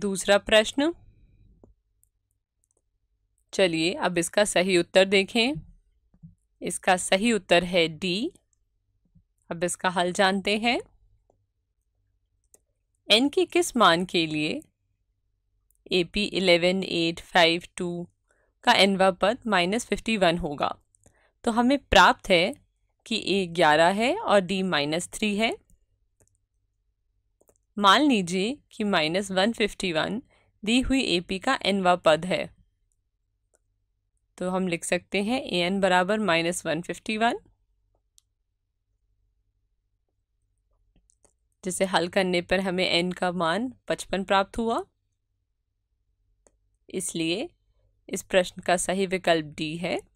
दूसरा प्रश्न चलिए अब इसका सही उत्तर देखें इसका सही उत्तर है डी अब इसका हल जानते हैं एन के किस मान के लिए A P eleven eight five two का एनवा पद माइनस फिफ्टी वन होगा तो हमें प्राप्त है कि ए ग्यारह है और डी माइनस थ्री है मान लीजिए कि माइनस वन फिफ्टी वन दी हुई ए पी का एन वा पद है तो हम लिख सकते हैं ए एन बराबर माइनस वन फिफ्टी वन जिसे हल करने पर हमें एन का मान पचपन प्राप्त हुआ इसलिए इस प्रश्न का सही विकल्प डी है